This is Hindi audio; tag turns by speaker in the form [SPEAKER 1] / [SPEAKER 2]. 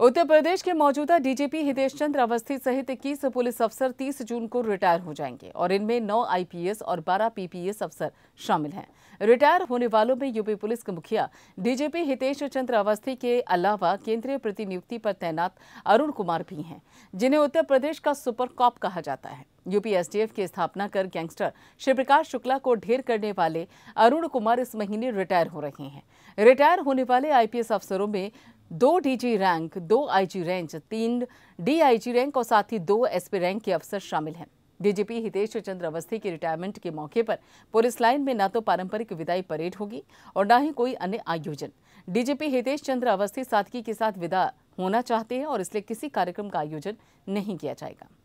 [SPEAKER 1] उत्तर प्रदेश के मौजूदा डीजीपी हितेश चंद्र अवस्थी सहित इक्कीस पुलिस अफसर 30 जून को रिटायर हो जाएंगे और इनमें 9 आईपीएस और 12 पीपीएस अफसर शामिल हैं रिटायर होने वालों में यूपी पुलिस के मुखिया डीजीपी हितेश चंद्र अवस्थी के अलावा केंद्रीय प्रतिनियुक्ति पर तैनात अरुण कुमार भी हैं जिन्हें उत्तर प्रदेश का सुपर कॉप कहा जाता है यूपी एसटीएफ की स्थापना कर गैंगस्टर शिवप्रकाश शुक्ला को ढेर करने वाले अरुण कुमार इस महीने रिटायर हो रहे हैं रिटायर होने वाले आईपीएस अफसरों में दो डीजी रैंक दो आईजी रैंक तीन डीआईजी रैंक और साथ ही दो एसपी रैंक के अफसर शामिल हैं डीजीपी हितेश चंद्र अवस्थी की रिटायरमेंट के मौके पर पुलिस लाइन में न तो पारंपरिक विदाई परेड होगी और न ही कोई अन्य आयोजन डीजीपी हितेश चंद्र अवस्थी सादगी के साथ विदा होना चाहते हैं और इसलिए किसी कार्यक्रम का आयोजन नहीं किया जाएगा